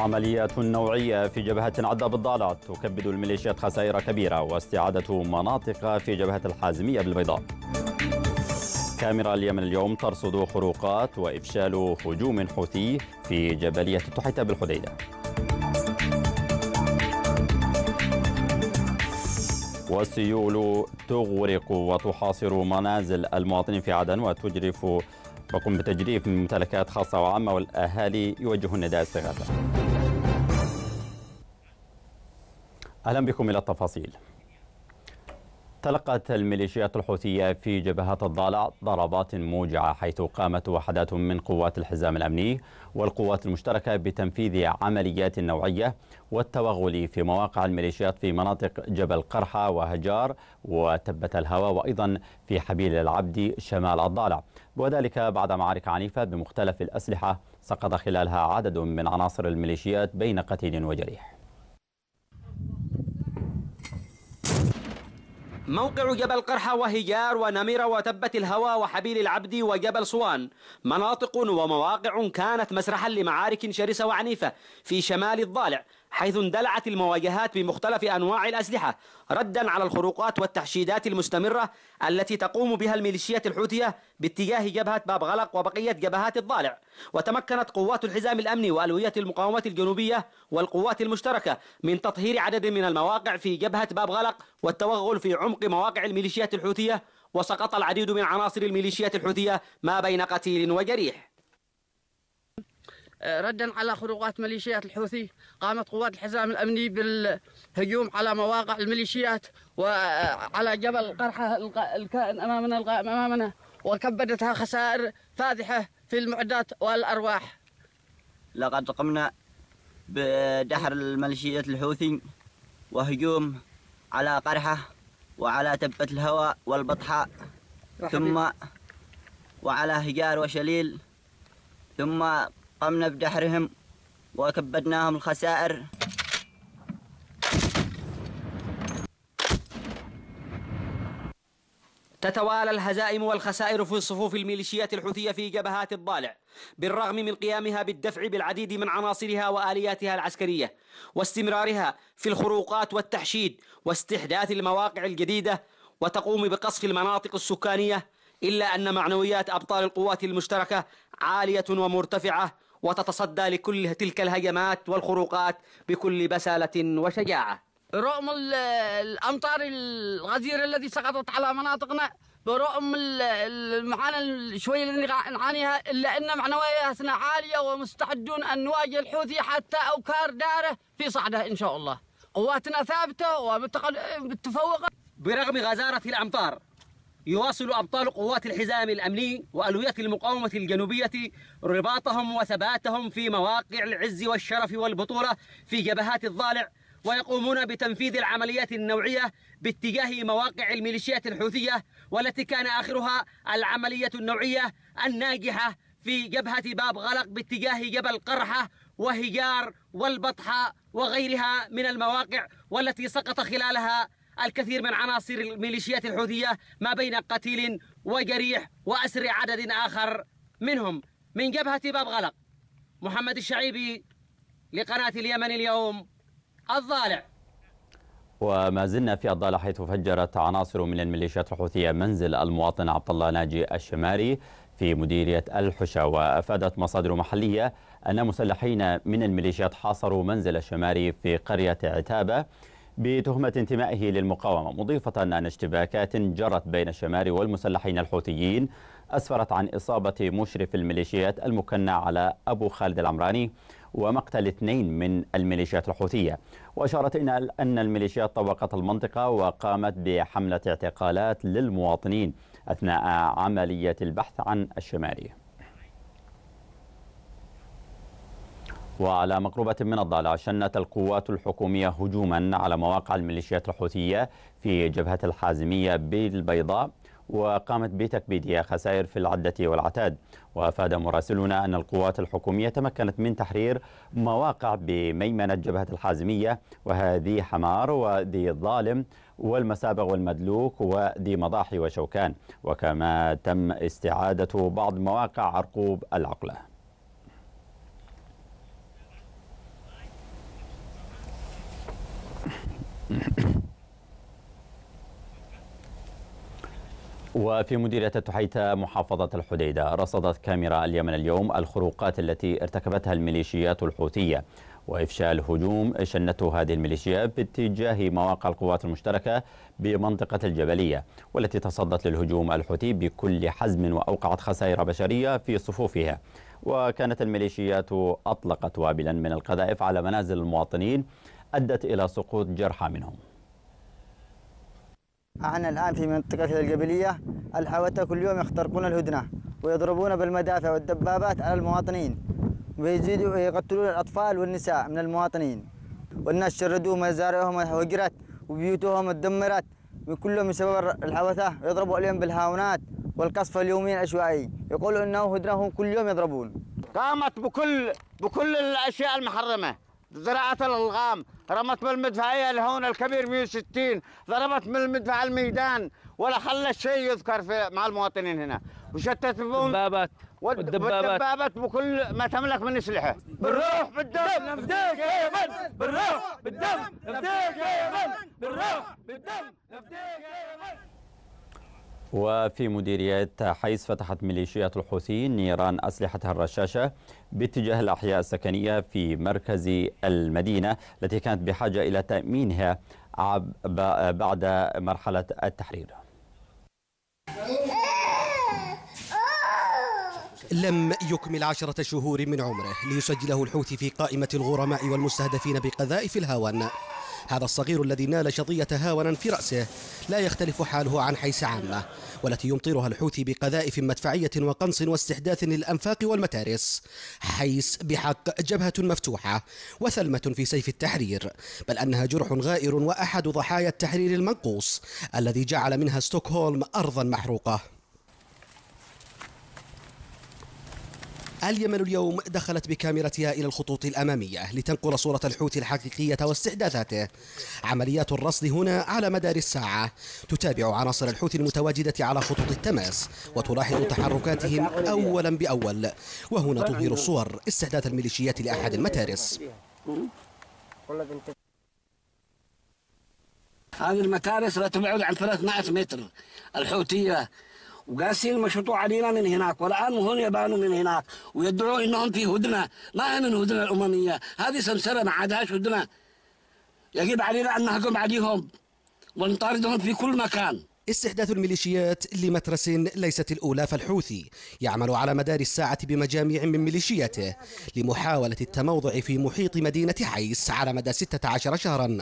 عمليات نوعية في جبهة عدة بالضالات تكبد الميليشيات خسائر كبيرة واستعادة مناطق في جبهة الحازمية بالبيضاء كاميرا اليمن اليوم ترصد خروقات وإفشال هجوم حوثي في جبلية التحيتة بالحديدة والسيول تغرق وتحاصر منازل المواطنين في عدن وتجرف تقوم بتجريف من ممتلكات خاصة وعامة والأهالي يوجهون نداء استغاثة أهلا بكم إلى التفاصيل تلقت الميليشيات الحوثية في جبهة الضالع ضربات موجعة حيث قامت وحدات من قوات الحزام الأمني والقوات المشتركة بتنفيذ عمليات نوعية والتوغل في مواقع الميليشيات في مناطق جبل قرحة وهجار وتبة الهوى وأيضا في حبيل العبد شمال الضالع وذلك بعد معارك عنيفة بمختلف الأسلحة سقط خلالها عدد من عناصر الميليشيات بين قتيل وجريح موقع جبل قرحة وهجار ونمرة وتبة الهوى وحبيل العبد وجبل صوان مناطق ومواقع كانت مسرحا لمعارك شرسة وعنيفة في شمال الضالع حيث اندلعت المواجهات بمختلف أنواع الأسلحة ردا على الخروقات والتحشيدات المستمرة التي تقوم بها الميليشيات الحوثية باتجاه جبهة باب غلق وبقية جبهات الضالع وتمكنت قوات الحزام الأمني وألوية المقاومة الجنوبية والقوات المشتركة من تطهير عدد من المواقع في جبهة باب غلق والتوغل في عمق مواقع الميليشيات الحوثية وسقط العديد من عناصر الميليشيات الحوثية ما بين قتيل وجريح ردا على خروقات ميليشيات الحوثي قامت قوات الحزام الأمني بالهجوم على مواقع الميليشيات وعلى جبل قرحة الكائن أمامنا القائم أمامنا وكبدتها خسائر فادحة في المعدات والأرواح لقد قمنا بدحر الميليشيات الحوثي وهجوم على قرحة وعلى تبة الهواء والبطحاء ثم وعلى هجار وشليل ثم قمنا بدحرهم وكبدناهم الخسائر تتوالى الهزائم والخسائر في صفوف الميليشيات الحوثية في جبهات الضالع بالرغم من قيامها بالدفع بالعديد من عناصرها وآلياتها العسكرية واستمرارها في الخروقات والتحشيد واستحداث المواقع الجديدة وتقوم بقصف المناطق السكانية إلا أن معنويات أبطال القوات المشتركة عالية ومرتفعة وتتصدى لكل تلك الهجمات والخروقات بكل بسالة وشجاعة رغم الأمطار الغزيرة التي سقطت على مناطقنا برغم المعاناة شوية اللي نعانيها إلا أن معنوياتنا عالية ومستعدون أن نواجه الحوثي حتى أوكار داره في صعده إن شاء الله قواتنا ثابتة ومتفوقة برغم غزارة الأمطار يواصل أبطال قوات الحزام الأمني وألوية المقاومة الجنوبية رباطهم وثباتهم في مواقع العز والشرف والبطولة في جبهات الضالع ويقومون بتنفيذ العمليات النوعية باتجاه مواقع الميليشيات الحوثية والتي كان آخرها العملية النوعية الناجحة في جبهة باب غلق باتجاه جبل قرحة وهجار والبطحة وغيرها من المواقع والتي سقط خلالها الكثير من عناصر الميليشيات الحوثية ما بين قتيل وجريح وأسر عدد آخر منهم من جبهة باب غلق محمد الشعيبي لقناة اليمن اليوم الضالع وما زلنا في الضالع حيث فجرت عناصر من الميليشيات الحوثية منزل المواطن عبد الله ناجي الشماري في مديرية الحشا وأفادت مصادر محلية أن مسلحين من الميليشيات حاصروا منزل الشماري في قرية عتابة بتهمة انتمائه للمقاومة مضيفة أن اشتباكات جرت بين الشمال والمسلحين الحوثيين أسفرت عن إصابة مشرف الميليشيات المكنى على أبو خالد العمراني ومقتل اثنين من الميليشيات الحوثية وأشارت إلى أن الميليشيات طوقت المنطقة وقامت بحملة اعتقالات للمواطنين أثناء عملية البحث عن الشماري وعلى مقربة من الضالع شنت القوات الحكومية هجوما على مواقع الميليشيات الحوثية في جبهة الحازمية بالبيضاء وقامت بتكبيدها خسائر في العدة والعتاد وأفاد مراسلنا أن القوات الحكومية تمكنت من تحرير مواقع بميمنة جبهة الحازمية وهذه حمار وذي الظالم والمسابغ والمدلوك وذي مضاحي وشوكان وكما تم استعادة بعض مواقع عرقوب العقله وفي مديرية التحيتة محافظة الحديدة رصدت كاميرا اليمن اليوم الخروقات التي ارتكبتها الميليشيات الحوثية وإفشال هجوم شنته هذه الميليشيات باتجاه مواقع القوات المشتركة بمنطقة الجبلية والتي تصدت للهجوم الحوثي بكل حزم وأوقعت خسائر بشرية في صفوفها وكانت الميليشيات أطلقت وابلا من القذائف على منازل المواطنين أدت إلى سقوط جرحى منهم أحنا الآن في منطقة القبلية الحوتة كل يوم يخترقون الهدنة ويضربون بالمدافع والدبابات على المواطنين ويزيدوا ويقتلون الأطفال والنساء من المواطنين والناس شردوا مزارعهم هجرت وبيوتهم اتدمرت وكلهم بسبب الحوثة يضربوا عليهم بالهاونات والقصف اليومي العشوائي يقولوا انه هدنهم كل يوم يضربون قامت بكل بكل الاشياء المحرمه زراعه الالغام رمت من المدفعيه لهون الكبير 160 ضربت من المدفع الميدان ولا خلى شيء يذكر في مع المواطنين هنا وشتت الدبابات والدبابات بكل ما تملك من اسلحه بالروح بالدم نفديك يا يمن بالروح بالدم نفديك يا يمن بالروح بالدم نفديك يا يمن وفي مديريه حيث فتحت ميليشيات الحوثيين نيران أسلحتها الرشاشة باتجاه الأحياء السكنية في مركز المدينة التي كانت بحاجة إلى تأمينها بعد مرحلة التحرير لم يكمل عشرة شهور من عمره ليسجله الحوثي في قائمة الغرماء والمستهدفين بقذائف الهوان هذا الصغير الذي نال شظية هاونا في رأسه لا يختلف حاله عن حيس عامة والتي يمطرها الحوثي بقذائف مدفعية وقنص واستحداث للأنفاق والمتارس حيس بحق جبهة مفتوحة وثلمة في سيف التحرير بل أنها جرح غائر وأحد ضحايا التحرير المنقوص الذي جعل منها ستوكهولم أرضا محروقة اليمن اليوم دخلت بكاميرتها إلى الخطوط الأمامية لتنقل صورة الحوثي الحقيقية واستحداثاته عمليات الرصد هنا على مدار الساعة تتابع عناصر الحوثي المتواجدة على خطوط التماس وتلاحظ تحركاتهم أولا بأول وهنا تظهر الصور استحداث الميليشيات لأحد المتارس هذه المتارس لا تبعد عن 300 متر الحوثية وقاسين مشطوا علينا من هناك والآن هون يبانوا من هناك ويدعوا إنهم في هدنة ما هي من هدنة الأممية هذه سمسرة ما عادهاش هدنة يجب علينا أن نهجم عليهم ونطاردهم في كل مكان استحداث الميليشيات لمترس ليست الأولى فالحوثي يعمل على مدار الساعة بمجاميع من ميليشياته لمحاولة التموضع في محيط مدينة حيس على مدى 16 شهراً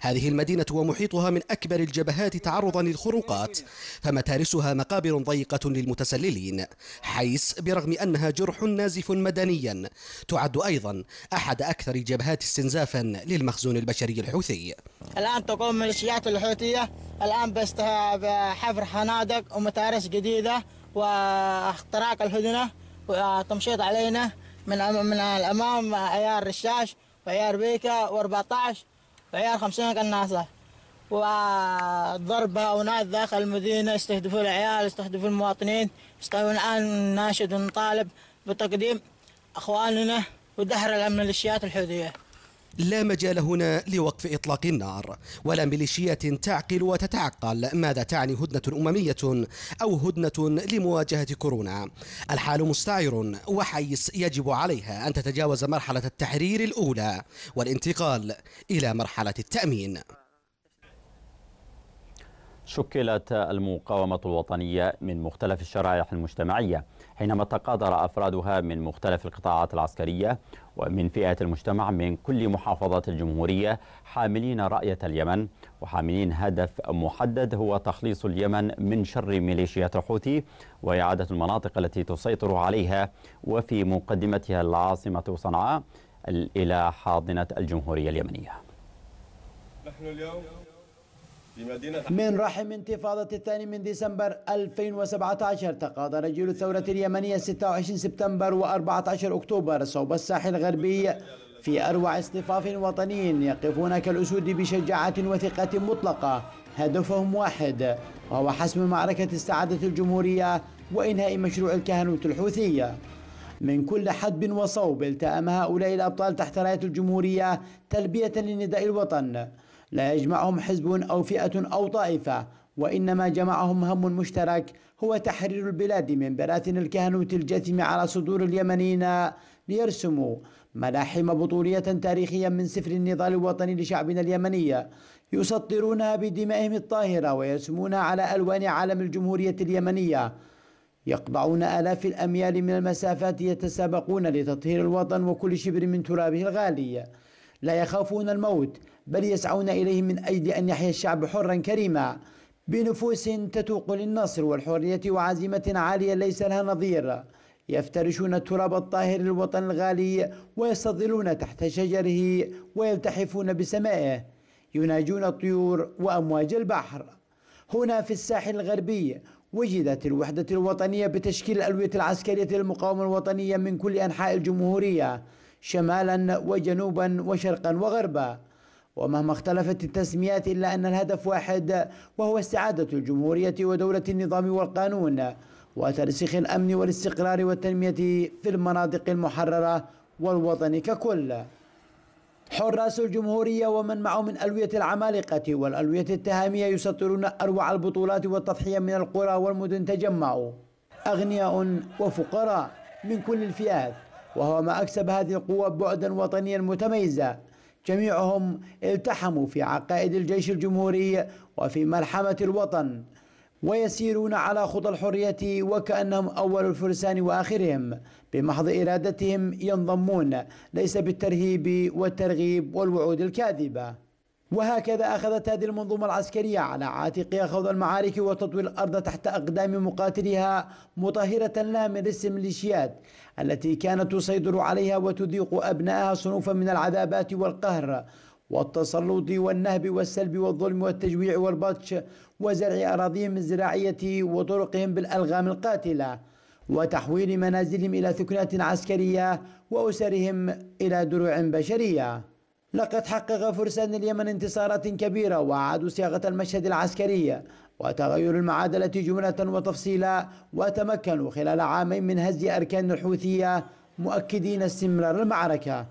هذه المدينة ومحيطها من أكبر الجبهات تعرضا للخروقات فمتارسها مقابر ضيقة للمتسللين حيث برغم أنها جرح نازف مدنيا تعد أيضا أحد أكثر الجبهات استنزافا للمخزون البشري الحوثي الآن تقوم ميليشيات الحوثية الآن بحفر خنادق ومتارس جديدة واختراق الهدنة وتمشيط علينا من من الامام عيار رشاش وعيار بيكا و14 فهي الخمسين قناصة وضربة هؤلاء داخل المدينة استهدفوا العيال استهدفوا المواطنين استهدفوا الآن ناشد ونطالب بتقديم أخواننا ودحر الأمن الحوثية لا مجال هنا لوقف إطلاق النار ولا ميليشيات تعقل وتتعقل ماذا تعني هدنة أممية أو هدنة لمواجهة كورونا الحال مستعير وحيس يجب عليها أن تتجاوز مرحلة التحرير الأولى والانتقال إلى مرحلة التأمين شكلت المقاومة الوطنية من مختلف الشرائح المجتمعية حينما تقادر أفرادها من مختلف القطاعات العسكرية ومن فئات المجتمع من كل محافظات الجمهورية حاملين راية اليمن وحاملين هدف محدد هو تخليص اليمن من شر ميليشيات الحوثي وإعادة المناطق التي تسيطر عليها وفي مقدمتها العاصمة صنعاء إلى حاضنة الجمهورية اليمنية نحن اليوم من رحم انتفاضة الثاني من ديسمبر 2017 تقاضى رجل الثورة اليمنية 26 سبتمبر و14 أكتوبر صوب الساحل الغربي في أروع اصطفاف وطني يقفون كالأسود بشجاعة وثقة مطلقة هدفهم واحد وهو حسم معركة استعادة الجمهورية وإنهاء مشروع الكهنوت الحوثية من كل حدب وصوب التأم هؤلاء الأبطال تحت راية الجمهورية تلبية لنداء الوطن لا يجمعهم حزب أو فئة أو طائفة وإنما جمعهم هم مشترك هو تحرير البلاد من براثن الكهنوت الجثم على صدور اليمنيين ليرسموا ملاحم بطولية تاريخية من سفر النضال الوطني لشعبنا اليمني يسطرونها بدمائهم الطاهرة ويرسمونها على ألوان عالم الجمهورية اليمنية يقطعون آلاف الأميال من المسافات يتسابقون لتطهير الوطن وكل شبر من ترابه الغالي لا يخافون الموت بل يسعون إليه من أجل أن يحيا الشعب حرا كريما بنفوس تتوق للنصر والحرية وعزيمة عالية ليس لها نظير يفترشون التراب الطاهر للوطن الغالي ويستظلون تحت شجره ويلتحفون بسمائه يناجون الطيور وأمواج البحر هنا في الساحل الغربي وجدت الوحدة الوطنية بتشكيل الألوية العسكرية للمقاومة الوطنية من كل أنحاء الجمهورية شمالا وجنوبا وشرقا وغربا ومهما اختلفت التسميات إلا أن الهدف واحد وهو استعادة الجمهورية ودولة النظام والقانون وترسيخ الأمن والاستقرار والتنمية في المناطق المحررة والوطن ككل حراس الجمهورية ومن معه من ألوية العمالقة والألوية التهامية يسطرون أروع البطولات والتضحية من القرى والمدن تجمعوا أغنياء وفقراء من كل الفئات وهو ما أكسب هذه القوة بعدا وطنيا متميزا جميعهم التحموا في عقائد الجيش الجمهوري وفي ملحمة الوطن ويسيرون على خطى الحرية وكأنهم أول الفرسان وآخرهم بمحض إرادتهم ينضمون ليس بالترهيب والترغيب والوعود الكاذبة وهكذا أخذت هذه المنظومة العسكرية على عاتقها خوض المعارك وتطوي الأرض تحت أقدام مقاتلها مطهرة لا من رس الميليشيات التي كانت تسيطر عليها وتذيق أبنائها صنوفا من العذابات والقهر والتسلط والنهب والسلب والظلم والتجويع والبطش وزرع أراضيهم الزراعية وطرقهم بالألغام القاتلة وتحويل منازلهم إلى ثكنات عسكرية وأسرهم إلى دروع بشرية لقد حقق فرسان اليمن انتصارات كبيرة وأعادوا صياغة المشهد العسكري وتغير المعادلة جملة وتفصيلا وتمكنوا خلال عامين من هز أركان الحوثية مؤكدين استمرار المعركة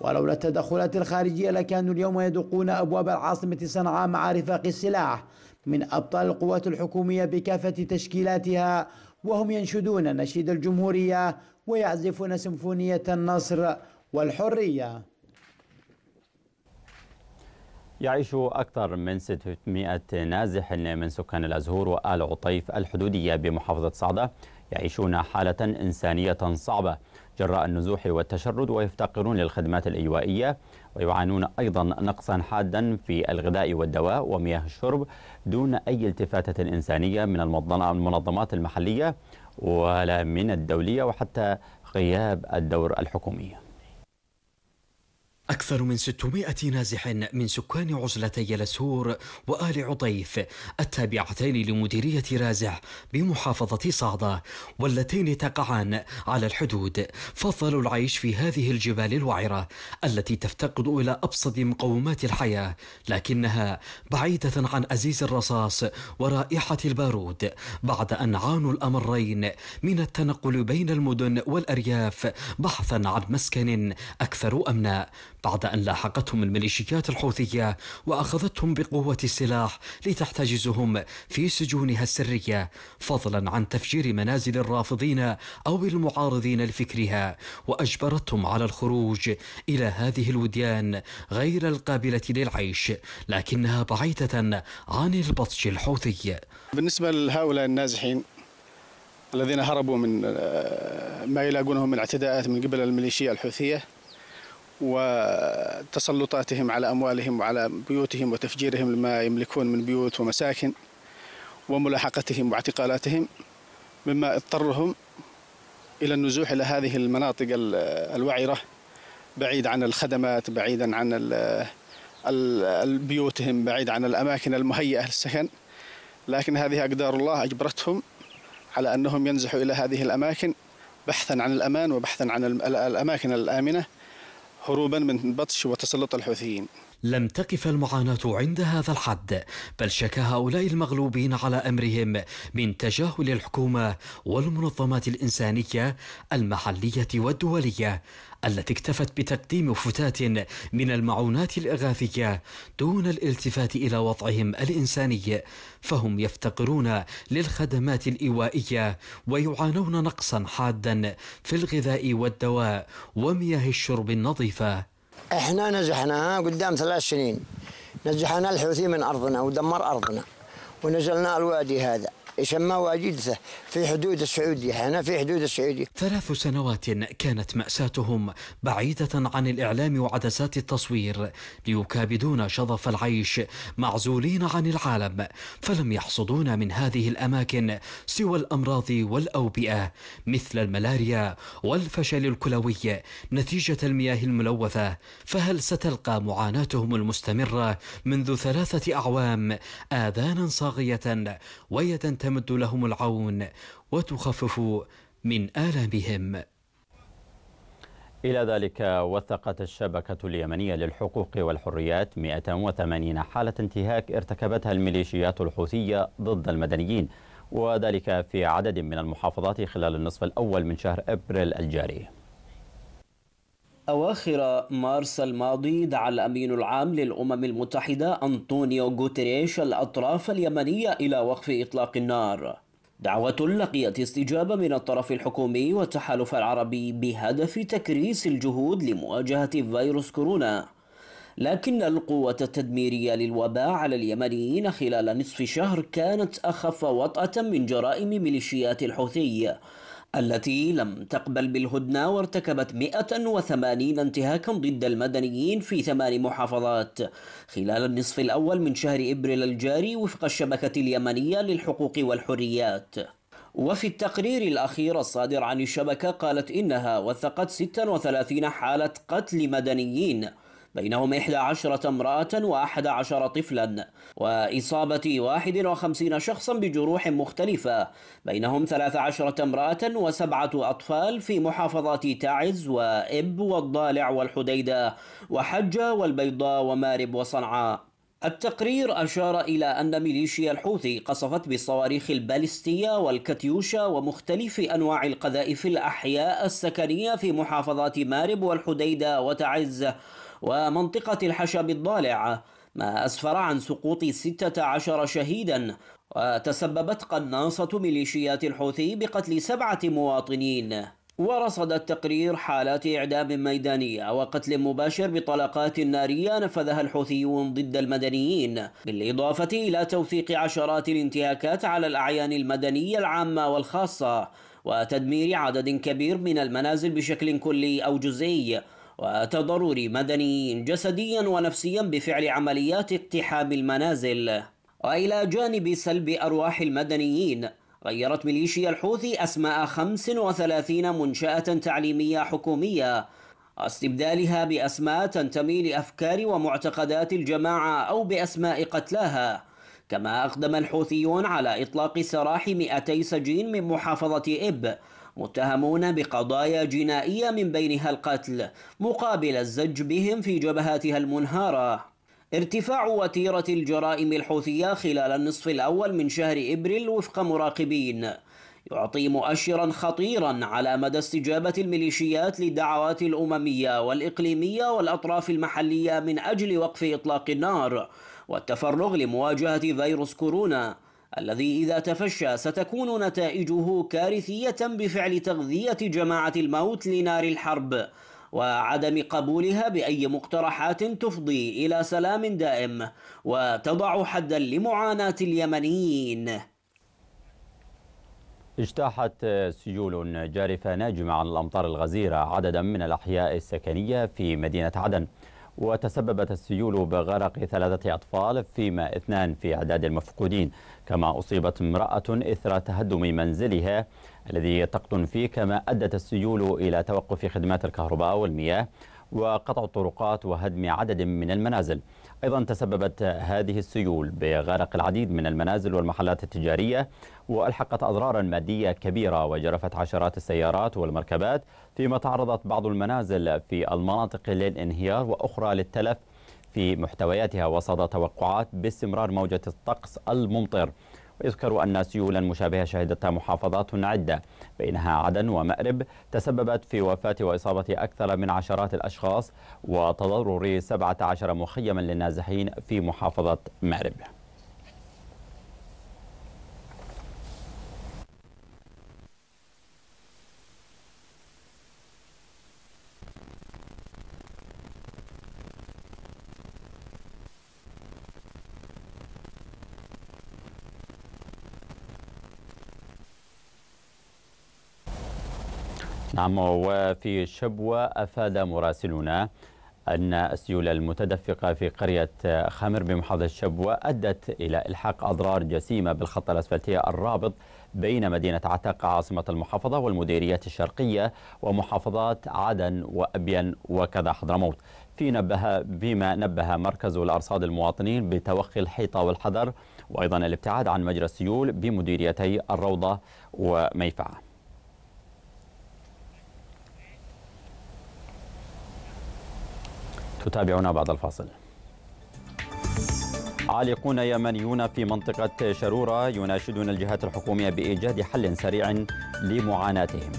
ولولا التدخلات الخارجية لكانوا اليوم يدقون أبواب العاصمة صنعاء مع رفاق السلاح من أبطال القوات الحكومية بكافة تشكيلاتها وهم ينشدون نشيد الجمهورية ويعزفون سمفونية النصر والحرية يعيش أكثر من 600 نازح من سكان الأزهور وآل عطيف الحدودية بمحافظة صعدة يعيشون حالة إنسانية صعبة جراء النزوح والتشرد ويفتقرون للخدمات الإيوائية ويعانون أيضا نقصا حادا في الغذاء والدواء ومياه الشرب دون أي التفاتة إنسانية من المنظمات المحلية ولا من الدولية وحتى غياب الدور الحكومي أكثر من 600 نازح من سكان عزلتي يلسور وآل عطيف التابعتين لمديرية رازح بمحافظة صعدة واللتين تقعان على الحدود فضلوا العيش في هذه الجبال الوعرة التي تفتقد إلى أبسط مقومات الحياة لكنها بعيدة عن أزيز الرصاص ورائحة البارود بعد أن عانوا الأمرين من التنقل بين المدن والأرياف بحثا عن مسكن أكثر أمنا بعد أن لاحقتهم الميليشيات الحوثية وأخذتهم بقوة السلاح لتحتجزهم في سجونها السرية فضلا عن تفجير منازل الرافضين أو المعارضين لفكرها وأجبرتهم على الخروج إلى هذه الوديان غير القابلة للعيش لكنها بعيدة عن البطش الحوثي بالنسبة لهؤلاء النازحين الذين هربوا من آه، ما يلاقونه من اعتداءات من قبل الميليشيا الحوثية وتسلطاتهم على أموالهم وعلى بيوتهم وتفجيرهم لما يملكون من بيوت ومساكن وملاحقتهم واعتقالاتهم مما اضطرهم إلى النزوح إلى هذه المناطق الوعرة بعيد عن الخدمات بعيدا عن بيوتهم بعيد عن الأماكن المهيئة للسكن لكن هذه أقدار الله أجبرتهم على أنهم ينزحوا إلى هذه الأماكن بحثا عن الأمان وبحثا عن الأماكن الآمنة هروبا من بطش وتسلط الحوثيين لم تقف المعاناة عند هذا الحد بل شكى هؤلاء المغلوبين على أمرهم من تجاهل الحكومة والمنظمات الإنسانية المحلية والدولية التي اكتفت بتقديم فتات من المعونات الإغاثية دون الالتفات إلى وضعهم الإنساني فهم يفتقرون للخدمات الإيوائية ويعانون نقصا حادا في الغذاء والدواء ومياه الشرب النظيفة احنا نجحنا قدام ثلاث سنين نجحنا الحوثي من أرضنا ودمر أرضنا ونزلنا الوادي هذا يسموه أجلسة في حدود السعودية هنا في حدود السعودية ثلاث سنوات كانت مأساتهم بعيدة عن الإعلام وعدسات التصوير ليكابدون شظف العيش معزولين عن العالم فلم يحصدون من هذه الأماكن سوى الأمراض والأوبئة مثل الملاريا والفشل الكلوي نتيجة المياه الملوثة فهل ستلقى معاناتهم المستمرة منذ ثلاثة أعوام آذانا صاغية ويدا تمد لهم العون وتخفف من آلامهم إلى ذلك وثقت الشبكة اليمنية للحقوق والحريات 180 حالة انتهاك ارتكبتها الميليشيات الحوثية ضد المدنيين وذلك في عدد من المحافظات خلال النصف الأول من شهر أبريل الجاري أواخر مارس الماضي دعا الأمين العام للأمم المتحدة أنطونيو غوتريش الأطراف اليمنية إلى وقف إطلاق النار دعوة لقيت استجابة من الطرف الحكومي والتحالف العربي بهدف تكريس الجهود لمواجهة فيروس كورونا لكن القوة التدميرية للوباء على اليمنيين خلال نصف شهر كانت أخف وطأة من جرائم ميليشيات الحوثي التي لم تقبل بالهدنة وارتكبت 180 انتهاكا ضد المدنيين في ثمان محافظات خلال النصف الأول من شهر إبريل الجاري وفق الشبكة اليمنية للحقوق والحريات وفي التقرير الأخير الصادر عن الشبكة قالت إنها وثقت 36 حالة قتل مدنيين بينهم 11 امرأة و و11 طفلا وإصابة 51 شخصا بجروح مختلفة بينهم 13 امرأة و7 أطفال في محافظات تعز وإب والضالع والحديدة وحجة والبيضاء ومارب وصنعاء التقرير أشار إلى أن ميليشيا الحوثي قصفت بالصواريخ البالستية والكاتيوشا ومختلف أنواع القذائف الأحياء السكنية في محافظات مارب والحديدة وتعز ومنطقة الحشب الضالع ما أسفر عن سقوط 16 شهيدا وتسببت قناصة ميليشيات الحوثي بقتل سبعة مواطنين ورصد التقرير حالات إعدام ميدانية وقتل مباشر بطلقات نارية نفذها الحوثيون ضد المدنيين بالإضافة إلى توثيق عشرات الانتهاكات على الأعيان المدنية العامة والخاصة وتدمير عدد كبير من المنازل بشكل كلي أو جزئي وتضرر مدني جسديا ونفسيا بفعل عمليات اقتحام المنازل وإلى جانب سلب أرواح المدنيين غيرت ميليشيا الحوثي أسماء 35 منشأة تعليمية حكومية استبدالها بأسماء تنتمي لأفكار ومعتقدات الجماعة أو بأسماء قتلاها كما أقدم الحوثيون على إطلاق سراح 200 سجين من محافظة إب متهمون بقضايا جنائية من بينها القتل مقابل الزج بهم في جبهاتها المنهارة ارتفاع وتيرة الجرائم الحوثية خلال النصف الأول من شهر إبريل وفق مراقبين يعطي مؤشرا خطيرا على مدى استجابة الميليشيات للدعوات الأممية والإقليمية والأطراف المحلية من أجل وقف إطلاق النار والتفرغ لمواجهة فيروس كورونا الذي إذا تفشى ستكون نتائجه كارثية بفعل تغذية جماعة الموت لنار الحرب وعدم قبولها بأي مقترحات تفضي إلى سلام دائم وتضع حدا لمعاناة اليمنيين اجتاحت سيول جارفة ناجمة عن الأمطار الغزيرة عددا من الأحياء السكنية في مدينة عدن وتسببت السيول بغرق ثلاثة أطفال فيما اثنان في أعداد المفقودين كما أصيبت امرأة إثر تهدم منزلها الذي تقطن فيه كما أدت السيول إلى توقف خدمات الكهرباء والمياه وقطع الطرقات وهدم عدد من المنازل أيضا تسببت هذه السيول بغرق العديد من المنازل والمحلات التجارية وألحقت أضرارا مادية كبيرة وجرفت عشرات السيارات والمركبات فيما تعرضت بعض المنازل في المناطق للانهيار وأخرى للتلف في محتوياتها وصدى توقعات باستمرار موجة الطقس الممطر ويذكر أن سيولا مشابهة شهدتها محافظات عدة بينها عدن ومأرب تسببت في وفاة وإصابة أكثر من عشرات الأشخاص وتضرر 17 مخيما للنازحين في محافظة مأرب نعم وفي شبوة أفاد مراسلنا أن السيولة المتدفقة في قرية خمر بمحافظة شبوة أدت إلى إلحاق أضرار جسيمة بالخط الأسفلتي الرابط بين مدينة عتق عاصمة المحافظة والمديرية الشرقية ومحافظات عدن وأبين وكذا حضرموت في نبه فيما نبه مركز الأرصاد المواطنين بتوخي الحيطة والحذر وأيضا الابتعاد عن مجرى السيول بمديريتي الروضة وميفعة تتابعنا بعد الفاصل عالقون يمنيون في منطقة شرورة يناشدون الجهات الحكومية بإيجاد حل سريع لمعاناتهم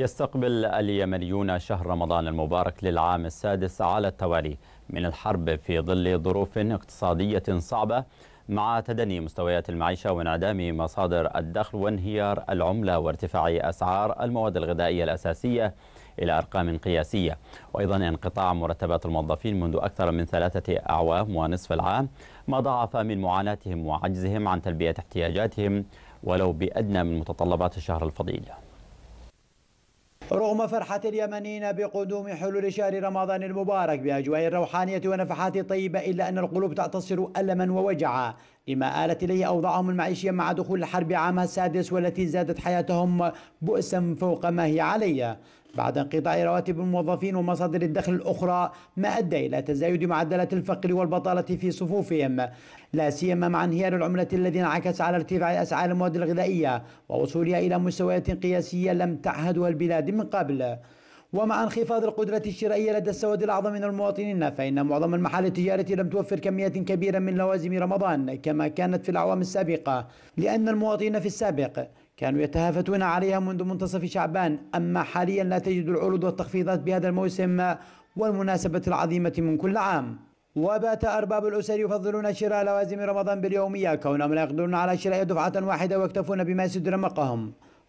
يستقبل اليمنيون شهر رمضان المبارك للعام السادس على التوالي من الحرب في ظل ظروف اقتصادية صعبة مع تدني مستويات المعيشة وانعدام مصادر الدخل وانهيار العملة وارتفاع أسعار المواد الغذائية الأساسية إلى أرقام قياسية وأيضا انقطاع مرتبات الموظفين منذ أكثر من ثلاثة أعوام ونصف العام ما ضعف من معاناتهم وعجزهم عن تلبية احتياجاتهم ولو بأدنى من متطلبات الشهر الفضيل رغم فرحة اليمنيين بقدوم حلول شهر رمضان المبارك بأجواء الروحانية ونفحات الطيبة إلا أن القلوب تعتصر ألما ووجعا لما آلت إليه أوضاعهم المعيشية مع دخول الحرب عامها السادس والتي زادت حياتهم بؤسا فوق ما هي عليه بعد انقطاع رواتب الموظفين ومصادر الدخل الأخرى ما أدى إلى تزايد معدلات الفقر والبطالة في صفوفهم لا سيما مع انهيار العملة الذي انعكس على ارتفاع أسعار المواد الغذائية ووصولها إلى مستويات قياسية لم تعهدها البلاد من قبل ومع انخفاض القدرة الشرائية لدى السواد الأعظم من المواطنين فإن معظم المحال التجارية لم توفر كميات كبيرة من لوازم رمضان كما كانت في الأعوام السابقة لأن المواطنين في السابق كانوا يتهافتون عليها منذ منتصف شعبان أما حاليا لا تجد العروض والتخفيضات بهذا الموسم والمناسبة العظيمة من كل عام وبات أرباب الأسر يفضلون شراء لوازم رمضان باليومية كونهم لا يقدرون على شراء دفعة واحدة ويكتفون بما يسد رمقهم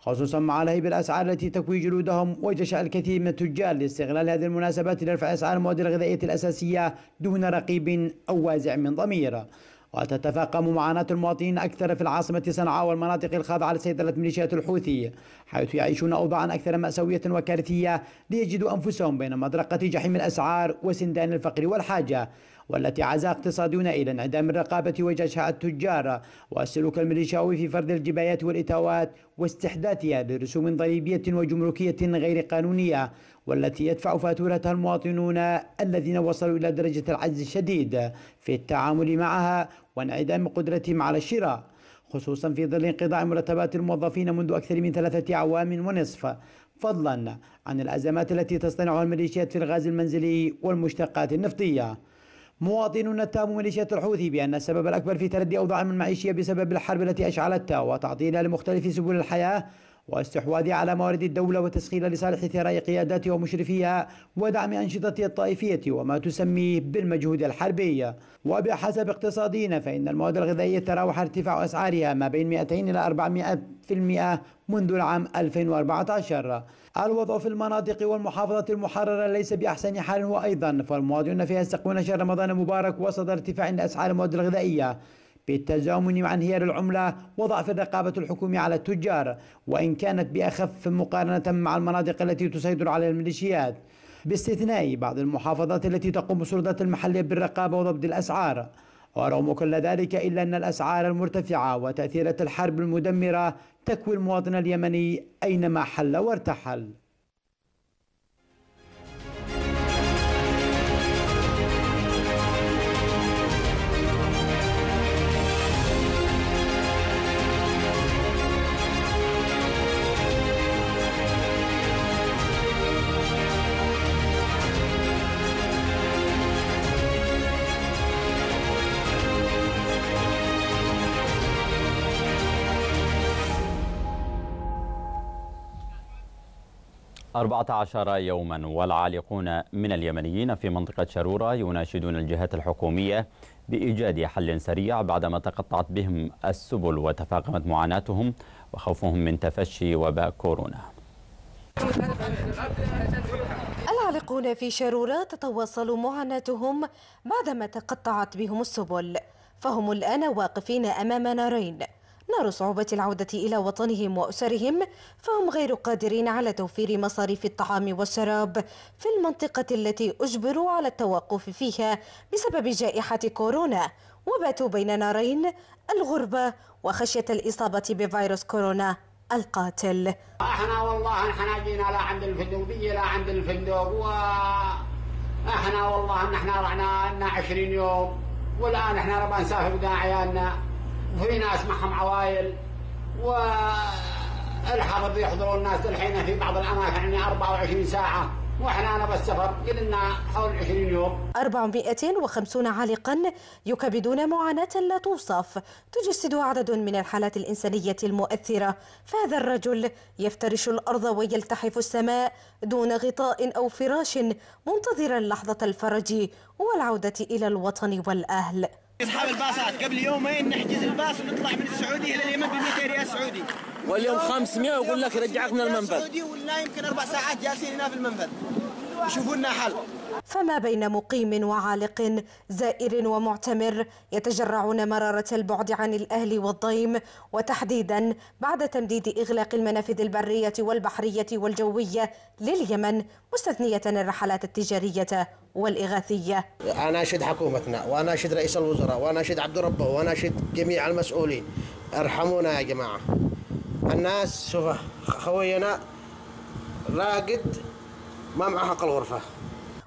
خصوصا مع لهيب الأسعار التي تكوي جلودهم وجشع الكثير من التجار لاستغلال هذه المناسبات لرفع أسعار المواد الغذائية الأساسية دون رقيب أو وازع من ضمير وتتفاقم معاناة المواطنين أكثر في العاصمة صنعاء والمناطق الخاضعة لسيطرة ميليشيات الحوثي حيث يعيشون أوضاعا أكثر مأساوية وكارثية ليجدوا أنفسهم بين مطرقة جحيم الأسعار وسندان الفقر والحاجة والتي عزا اقتصاديون إلى انعدام الرقابة وجشع التجار والسلوك الميليشياوي في فرض الجبايات والإتاوات واستحداثها برسوم ضريبية وجمركية غير قانونية والتي يدفع فاتورتها المواطنون الذين وصلوا إلى درجة العجز الشديد في التعامل معها وانعدام قدرتهم على الشراء خصوصا في ظل انقضاء مرتبات الموظفين منذ أكثر من ثلاثة اعوام ونصف فضلا عن الأزمات التي تصطنعها الميليشيات في الغاز المنزلي والمشتقات النفطية مواطنون اتهموا ميليشيات الحوثي بأن السبب الأكبر في تردي أوضاعهم المعيشية بسبب الحرب التي أشعلتها وتعطيلها لمختلف سبل الحياة واستحواذ على موارد الدولة وتسخيل لصالح ثراء قيادات ومشرفيها ودعم أنشطة الطائفية وما تسميه بالمجهود الحربي وبحسب اقتصاديين فإن المواد الغذائية تراوح ارتفاع أسعارها ما بين 200 إلى 400% منذ العام 2014 الوضع في المناطق والمحافظات المحررة ليس بأحسن حال وأيضا فالمواطنون فيها يستقون شهر رمضان المبارك وسط ارتفاع أسعار المواد الغذائية بالتزامن مع انهيار العملة وضعف الرقابة الحكومية على التجار وإن كانت بأخف مقارنة مع المناطق التي تسيطر عليها الميليشيات باستثناء بعض المحافظات التي تقوم السلطات المحلية بالرقابة وضبط الأسعار ورغم كل ذلك إلا أن الأسعار المرتفعة وتأثيرات الحرب المدمرة تكوي المواطن اليمني أينما حل وارتحل 14 يوما والعالقون من اليمنيين في منطقة شرورة يناشدون الجهات الحكومية بإيجاد حل سريع بعدما تقطعت بهم السبل وتفاقمت معاناتهم وخوفهم من تفشي وباء كورونا العالقون في شرورة تتواصل معاناتهم بعدما تقطعت بهم السبل فهم الآن واقفين أمام نارين نار صعوبة العودة إلى وطنهم وأسرهم فهم غير قادرين على توفير مصاريف الطعام والشراب في المنطقة التي أجبروا على التوقف فيها بسبب جائحة كورونا وباتوا بين نارين الغربة وخشية الإصابة بفيروس كورونا القاتل احنا والله احنا جينا لا عند الفندوقية لا عند الفندق احنا والله ان احنا رحنا لنا 20 يوم والان احنا ربنا نسافر بدا عيالنا وفي ناس معهم عوائل والحرب يحضروا الناس الحين في بعض الأماكن يعني 24 ساعة واحنا انا بالسفر قلنا حول 20 يوم 450 عالقا يكبدون معاناة لا توصف تجسد عدد من الحالات الإنسانية المؤثرة فهذا الرجل يفترش الأرض ويلتحف السماء دون غطاء أو فراش منتظرا لحظة الفرج والعودة إلى الوطن والأهل اصحاب الباصات قبل يومين نحجز الباص ونطلع من السعوديه الى اليمن ب 200 ريال سعودي واليوم 500 ويقول لك رجعك من المنفذ سعودي ولا يمكن اربع ساعات جالسين هنا في المنفذ يشوفوا لنا حل فما بين مقيم وعالق زائر ومعتمر يتجرعون مرارة البعد عن الأهل والضيم وتحديدا بعد تمديد إغلاق المنافذ البرية والبحرية والجوية لليمن مستثنية الرحلات التجارية والإغاثية أنا أشد حكومتنا وأنا أشد رئيس الوزراء وأنا أشد عبد ربه وأنا أشد جميع المسؤولين ارحمونا يا جماعة الناس شوف خوينا راقد ما معها حق الغرفة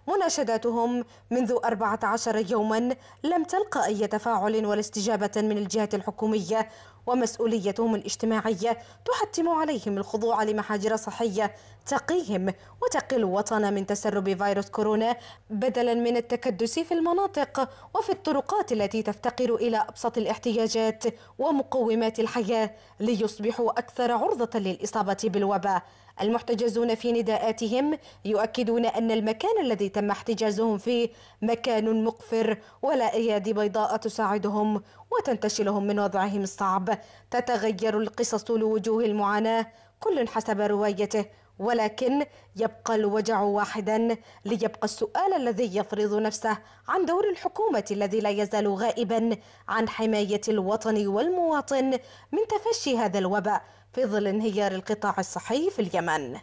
مناشداتهم منذ 14 يوما لم تلقى أي تفاعل ولا استجابة من الجهات الحكومية ومسؤوليتهم الاجتماعية تحتم عليهم الخضوع لمحاجر صحية تقيهم وتقي الوطن من تسرب فيروس كورونا بدلا من التكدس في المناطق وفي الطرقات التي تفتقر إلى أبسط الاحتياجات ومقومات الحياة ليصبحوا أكثر عرضة للإصابة بالوباء المحتجزون في نداءاتهم يؤكدون أن المكان الذي تم احتجازهم فيه مكان مقفر ولا أيادي بيضاء تساعدهم وتنتشلهم من وضعهم الصعب تتغير القصص لوجوه المعاناة كل حسب روايته ولكن يبقى الوجع واحدا ليبقى السؤال الذي يفرض نفسه عن دور الحكومة الذي لا يزال غائبا عن حماية الوطن والمواطن من تفشي هذا الوباء في ظل انهيار القطاع الصحي في اليمن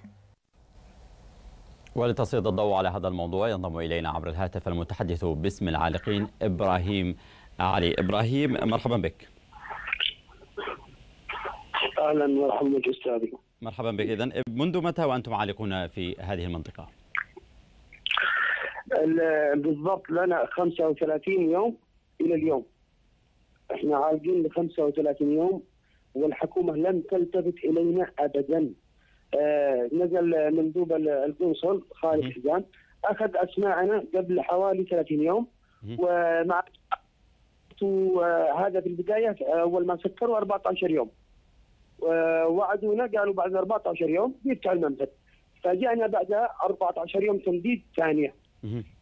ولتسليط الضوء على هذا الموضوع ينضم إلينا عبر الهاتف المتحدث باسم العالقين إبراهيم علي إبراهيم مرحبا بك أهلا ومرحبا بك أستاذي مرحبا بك إذا منذ متى وأنتم عالقون في هذه المنطقة؟ بالضبط لنا 35 يوم إلى اليوم احنا عالقين ل 35 يوم والحكومة لم تلتفت إلينا أبدا آه نزل مندوب القنصل خالد حزام أخذ أسماعنا قبل حوالي 30 يوم ومع آه، هذا في البداية آه، أول ما سكروا 14 يوم وعدونا قالوا بعد 14 يوم بيرجع المنفذ فجاءنا بعدها 14 يوم تمديد ثانية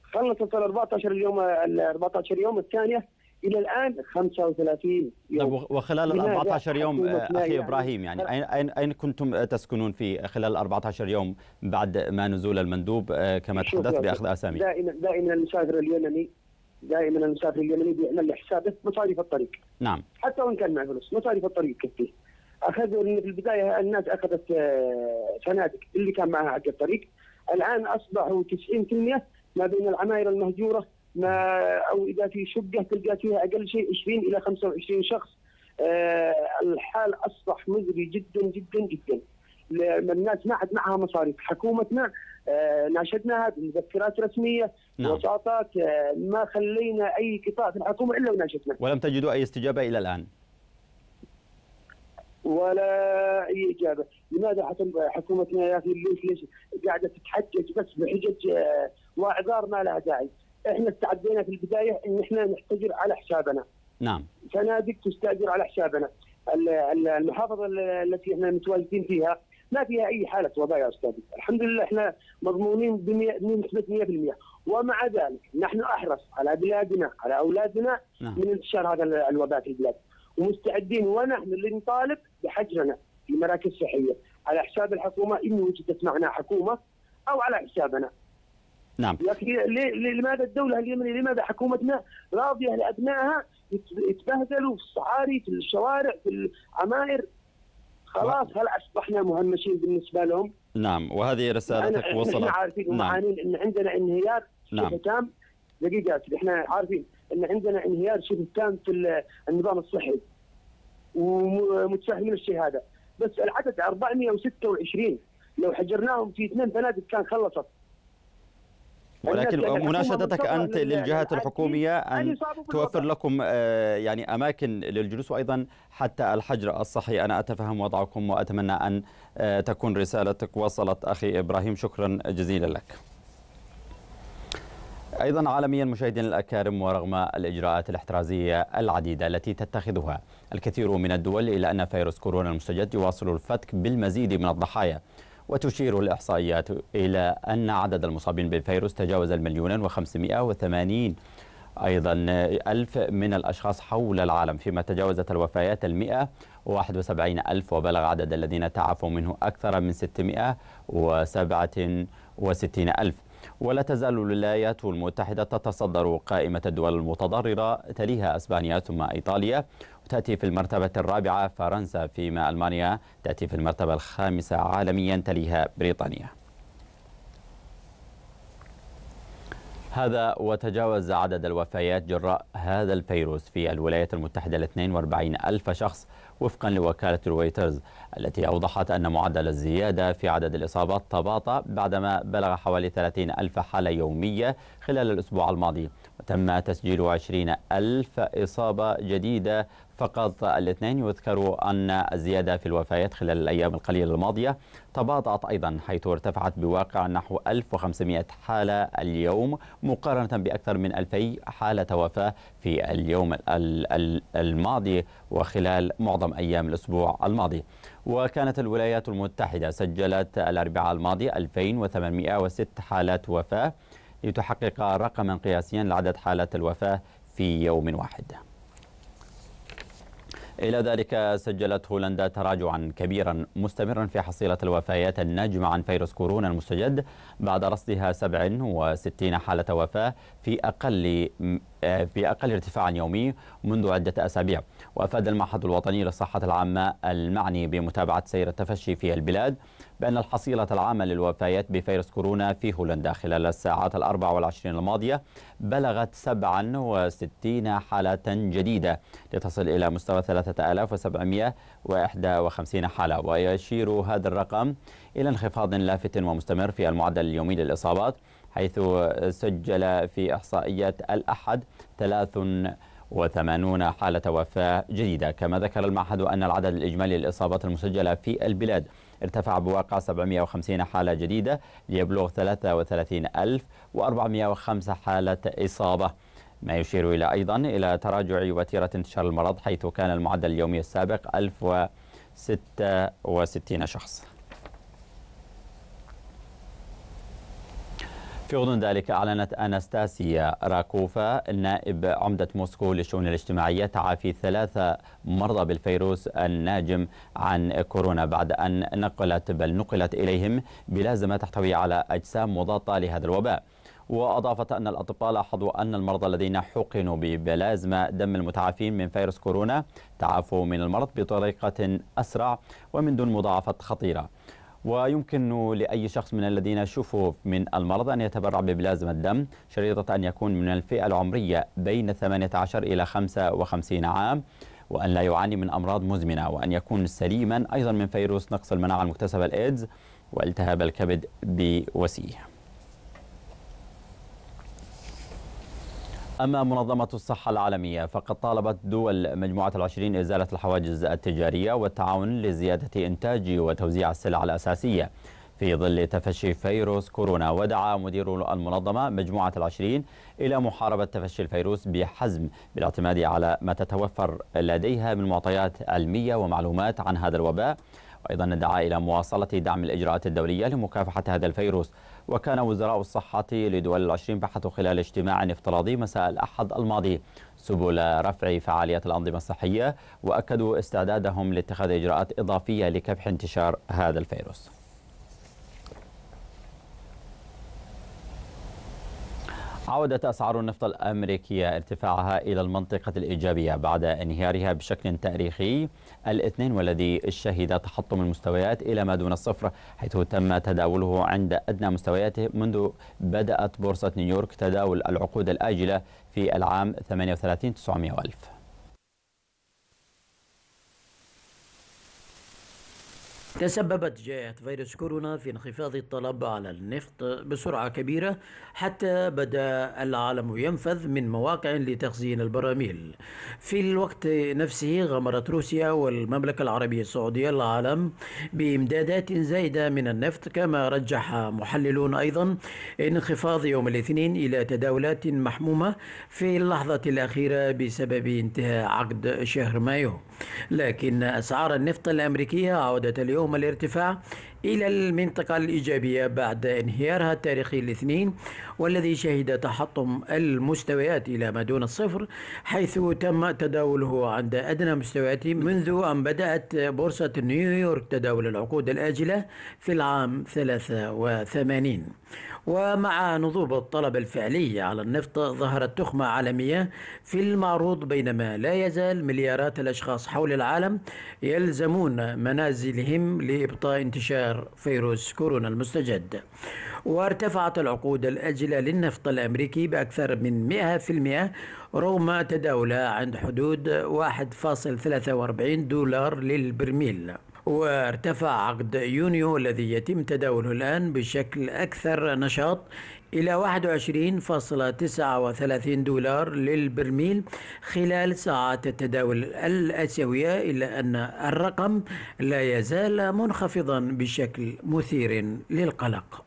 خلصت ال 14 اليوم ال 14 يوم الثانية الى الان 35 يوم طيب وخلال ال 14 يوم آه، اخي يعني ابراهيم يعني اين اين اين كنتم تسكنون في خلال ال 14 يوم بعد ما نزول المندوب آه، كما تحدثت باخذ اسامي دائما دائما المسافر اليمني دائما المسافر اليمني بيعمل لحسابه مصاريف الطريق نعم حتى وان كان معه فلوس مصاريف الطريق تكفيه اخذوا في البدايه الناس اخذت آه، فنادق اللي كان معها عقد الطريق الان اصبحوا 90% ما بين العماير المهجوره ما او اذا في شقه تلقى فيها اقل شيء 20 الى 25 شخص أه الحال اصبح مزري جدا جدا جدا الناس ما عاد معها مصاريف حكومتنا أه ناشدناها بمذكرات رسميه نعم. وساطات أه ما خلينا اي قطاع في الحكومه الا وناشدنا ولم تجدوا اي استجابه الى الان ولا اي اجابه، لماذا حكومتنا يا اخي ليش ليش قاعده تتحجج بس بحجج آه، واعذار ما لها داعي، احنا استعدينا في البدايه ان احنا نحتجر على حسابنا نعم فنادق تستاجر على حسابنا المحافظه التي احنا متواجدين فيها ما فيها اي حاله وباء يا استاذي، الحمد لله احنا مضمونين بنسبه 100% ومع ذلك نحن احرص على بلادنا على اولادنا نعم. من انتشار هذا الوباء في البلاد ومستعدين ونحن اللي نطالب بحجرنا في المراكز الصحيه على حساب الحكومه ان وجدت معنا حكومه او على حسابنا نعم لكن لماذا الدوله اليمنيه لماذا حكومتنا راضيه لابنائها يتبهدلوا في الصحاري في الشوارع في العماير خلاص هل اصبحنا مهمشين بالنسبه لهم؟ نعم وهذه رسالتك وصلت احنا عارفين نعم. ان عندنا انهيار نعم تام دقيقه احنا عارفين ان عندنا انهيار شبه تام في النظام الصحي ومتفاهمين الشيء هذا بس العدد 426 لو حجرناهم في اثنين فنادق كان خلصت ولكن مناشدتك انت للجهات يعني الحكوميه ان توفر لكم آه، يعني اماكن للجلوس وايضا حتى الحجر الصحي انا اتفهم وضعكم واتمنى ان آه، تكون رسالتك وصلت اخي ابراهيم شكرا جزيلا لك. ايضا عالميا مشاهدينا الاكارم ورغم الاجراءات الاحترازيه العديده التي تتخذها الكثير من الدول الا ان فيروس كورونا المستجد يواصل الفتك بالمزيد من الضحايا. وتشير الإحصائيات إلى أن عدد المصابين بالفيروس تجاوز المليون وخمسمائة وثمانين أيضا ألف من الأشخاص حول العالم فيما تجاوزت الوفيات المئة وواحد وسبعين ألف وبلغ عدد الذين تعافوا منه أكثر من ستمائة وسبعة وستين ألف ولا تزال الولايات المتحدة تتصدر قائمة الدول المتضررة تليها أسبانيا ثم إيطاليا تأتي في المرتبة الرابعة فرنسا فيما ألمانيا تأتي في المرتبة الخامسة عالميا تليها بريطانيا هذا وتجاوز عدد الوفيات جراء هذا الفيروس في الولايات المتحدة 42 ألف شخص وفقا لوكالة رويترز التي أوضحت أن معدل الزيادة في عدد الإصابات تباطأ بعدما بلغ حوالي 30 ألف حالة يومية خلال الأسبوع الماضي وتم تسجيل 20 ألف إصابة جديدة فقط الاثنين يذكر أن الزيادة في الوفيات خلال الأيام القليلة الماضية تباطأت أيضا حيث ارتفعت بواقع نحو 1500 حالة اليوم مقارنة بأكثر من 2000 حالة وفاة في اليوم الماضي وخلال معظم أيام الأسبوع الماضي وكانت الولايات المتحدة سجلت الأربعاء الماضي 2806 حالات وفاة لتحقق رقما قياسيا لعدد حالات الوفاة في يوم واحد إلى ذلك سجلت هولندا تراجعا كبيرا مستمرا في حصيلة الوفيات الناجمة عن فيروس كورونا المستجد بعد رصدها 67 حالة وفاة في أقل آه، في أقل ارتفاع يومي منذ عدة أسابيع وأفاد المعهد الوطني للصحة العامة المعني بمتابعة سير التفشي في البلاد بأن الحصيلة العامة للوفيات بفيروس كورونا في هولندا خلال الساعات الأربع والعشرين الماضية بلغت 67 حالة جديدة لتصل إلى مستوى 3751 حالة ويشير هذا الرقم إلى انخفاض لافت ومستمر في المعدل اليومي للإصابات حيث سجل في إحصائيات الأحد 83 حالة وفاة جديدة كما ذكر المعهد أن العدد الإجمالي للإصابات المسجلة في البلاد ارتفع بواقع 750 حالة جديدة ليبلغ 33405 حالة إصابة ما يشير إلى أيضا إلى تراجع وتيرة انتشار المرض حيث كان المعدل اليومي السابق 1066 شخص في غضون ذلك أعلنت أناستاسيا راكوفا نائب عمدة موسكو للشؤون الاجتماعية تعافي ثلاثة مرضى بالفيروس الناجم عن كورونا بعد أن نقلت بل نقلت إليهم بلازمة تحتوي على أجسام مضادة لهذا الوباء وأضافت أن الأطباء لاحظوا أن المرضى الذين حقنوا ببلازما دم المتعافين من فيروس كورونا تعافوا من المرض بطريقة أسرع ومن دون مضاعفة خطيرة ويمكن لأي شخص من الذين شفوا من المرض أن يتبرع ببلازما الدم شريطة أن يكون من الفئة العمرية بين 18 إلى 55 عام وأن لا يعاني من أمراض مزمنة وأن يكون سليما أيضا من فيروس نقص المناعة المكتسبة الإيدز والتهاب الكبد بوسيه أما منظمة الصحة العالمية فقد طالبت دول مجموعة العشرين إزالة الحواجز التجارية والتعاون لزيادة إنتاج وتوزيع السلع الأساسية في ظل تفشي فيروس كورونا ودعا مدير المنظمة مجموعة العشرين إلى محاربة تفشي الفيروس بحزم بالاعتماد على ما تتوفر لديها من معطيات علمية ومعلومات عن هذا الوباء وأيضا دعا إلى مواصلة دعم الإجراءات الدولية لمكافحة هذا الفيروس وكان وزراء الصحة لدول العشرين بحثوا خلال اجتماع افتراضي مساء الأحد الماضي سبل رفع فعالية الأنظمة الصحية وأكدوا استعدادهم لاتخاذ إجراءات إضافية لكبح انتشار هذا الفيروس عودت أسعار النفط الأمريكية ارتفاعها إلى المنطقة الإيجابية بعد انهيارها بشكل تاريخي الاثنين والذي شهد تحطم المستويات إلى ما دون الصفر حيث تم تداوله عند أدنى مستوياته منذ بدأت بورصة نيويورك تداول العقود الآجلة في العام 38 900 ألف تسببت جائحة فيروس كورونا في انخفاض الطلب على النفط بسرعة كبيرة حتى بدأ العالم ينفذ من مواقع لتخزين البراميل. في الوقت نفسه غمرت روسيا والمملكة العربية السعودية العالم بإمدادات زائدة من النفط كما رجح محللون أيضا انخفاض يوم الاثنين إلى تداولات محمومة في اللحظة الأخيرة بسبب انتهاء عقد شهر مايو. لكن أسعار النفط الأمريكية عودت اليوم الارتفاع إلى المنطقة الإيجابية بعد انهيارها التاريخي الاثنين والذي شهد تحطم المستويات إلى ما دون الصفر حيث تم تداوله عند أدنى مستويات منذ أن بدأت بورصة نيويورك تداول العقود الآجلة في العام 83 ومع نضوب الطلب الفعلي على النفط ظهرت تخمة عالمية في المعروض بينما لا يزال مليارات الأشخاص حول العالم يلزمون منازلهم لإبطاء انتشار فيروس كورونا المستجد وارتفعت العقود الأجلة للنفط الأمريكي بأكثر من 100% رغم تداوله عند حدود 1.43 دولار للبرميل وارتفع عقد يونيو الذي يتم تداوله الآن بشكل أكثر نشاط إلى 21.39 دولار للبرميل خلال ساعات التداول الأسيوية إلا أن الرقم لا يزال منخفضا بشكل مثير للقلق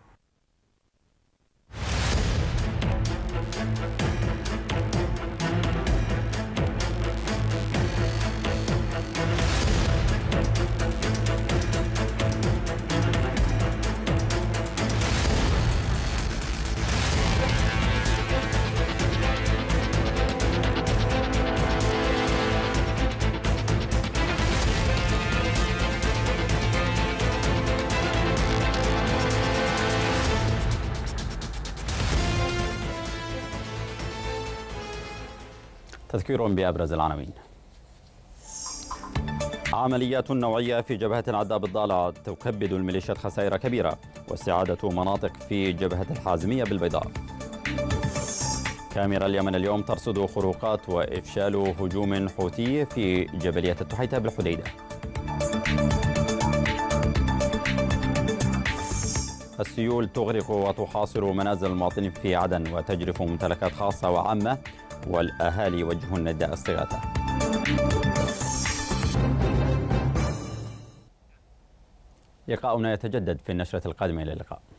تذكير بأبرز العناوين عمليات نوعية في جبهة العداء بالضالع تكبد الميليشيات خسائر كبيرة واستعادة مناطق في جبهة الحازمية بالبيضاء كاميرا اليمن اليوم ترصد خروقات وإفشال هجوم حوثي في جبلية التحيتة بالحديدة السيول تغرق وتحاصر منازل المواطنين في عدن وتجرف ممتلكات خاصة وعامة والأهالي وجهوا النداء الصغاثة لقاؤنا يتجدد في النشرة القادمة إلى اللقاء